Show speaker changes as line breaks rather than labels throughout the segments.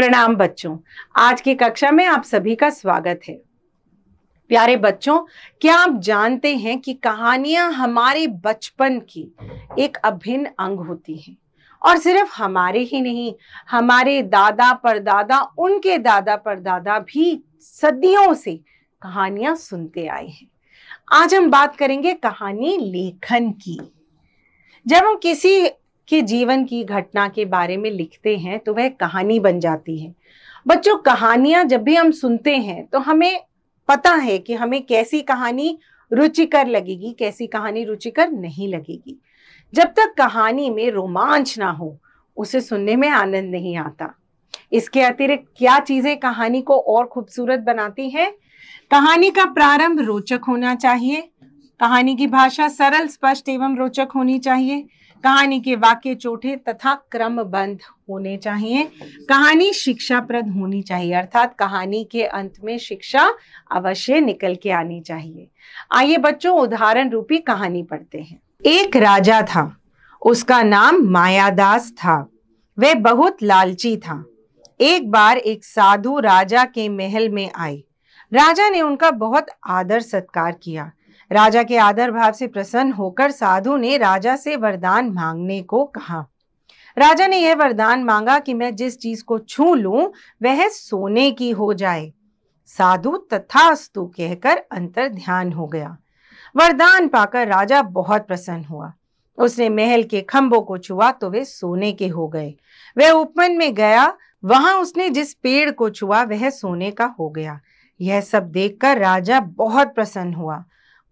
प्रणाम बच्चों आज की कक्षा में आप सभी का स्वागत है प्यारे बच्चों क्या आप जानते हैं कि कहानियां हमारे बचपन की एक अभिन्न अंग होती हैं और सिर्फ हमारे ही नहीं हमारे दादा परदादा उनके दादा परदादा भी सदियों से कहानियां सुनते आए हैं आज हम बात करेंगे कहानी लेखन की जब हम किसी के जीवन की घटना के बारे में लिखते हैं तो वह कहानी बन जाती है बच्चों कहानियां जब भी हम सुनते हैं तो हमें पता है कि हमें कैसी कहानी रुचिकर लगेगी कैसी कहानी रुचिकर नहीं लगेगी जब तक कहानी में रोमांच ना हो उसे सुनने में आनंद नहीं आता इसके अतिरिक्त क्या चीजें कहानी को और खूबसूरत बनाती हैं कहानी का प्रारंभ रोचक होना चाहिए कहानी की भाषा सरल स्पष्ट एवं रोचक होनी चाहिए कहानी के वाक्य चोटे तथा क्रमबद्ध होने चाहिए कहानी शिक्षाप्रद होनी चाहिए अर्थात कहानी के अंत में शिक्षा अवश्य निकल के आनी चाहिए आइए बच्चों उदाहरण रूपी कहानी पढ़ते हैं एक राजा था उसका नाम मायादास था वह बहुत लालची था एक बार एक साधु राजा के महल में आए राजा ने उनका बहुत आदर सत्कार किया राजा के आदर भाव से प्रसन्न होकर साधु ने राजा से वरदान मांगने को कहा राजा ने यह वरदान मांगा कि मैं जिस चीज को छू लू वह सोने की हो जाए साधु तथास्तु कहकर अंतर ध्यान हो गया वरदान पाकर राजा बहुत प्रसन्न हुआ उसने महल के खंभों को छुआ तो वे सोने के हो गए वह उपमन में गया वहां उसने जिस पेड़ को छुआ वह सोने का हो गया यह सब देखकर राजा बहुत प्रसन्न हुआ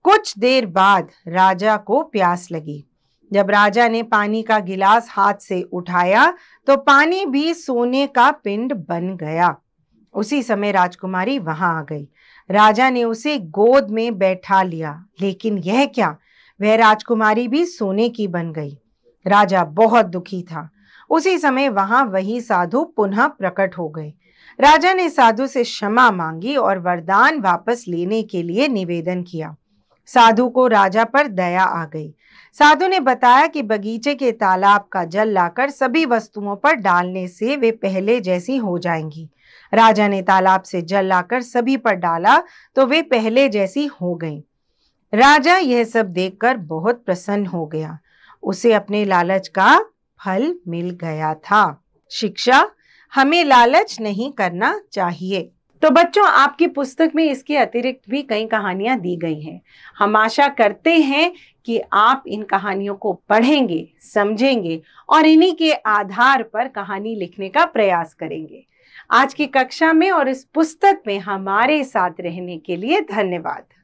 कुछ देर बाद राजा को प्यास लगी जब राजा ने पानी का गिलास हाथ से उठाया तो पानी भी सोने का पिंड बन गया उसी समय राजकुमारी वहां आ गई राजा ने उसे गोद में बैठा लिया लेकिन यह क्या वह राजकुमारी भी सोने की बन गई राजा बहुत दुखी था उसी समय वहां वही साधु पुनः प्रकट हो गए राजा ने साधु से क्षमा मांगी और वरदान वापस लेने के लिए निवेदन किया साधु को राजा पर दया आ गई साधु ने बताया कि बगीचे के तालाब का जल लाकर सभी वस्तुओं पर डालने से वे पहले जैसी हो जाएंगी राजा ने तालाब से जल लाकर सभी पर डाला तो वे पहले जैसी हो गईं राजा यह सब देखकर बहुत प्रसन्न हो गया उसे अपने लालच का फल मिल गया था शिक्षा हमें लालच नहीं करना चाहिए तो बच्चों आपकी पुस्तक में इसके अतिरिक्त भी कई कहानियां दी गई हैं हम आशा करते हैं कि आप इन कहानियों को पढ़ेंगे समझेंगे और इन्हीं के आधार पर कहानी लिखने का प्रयास करेंगे आज की कक्षा में और इस पुस्तक में हमारे साथ रहने के लिए धन्यवाद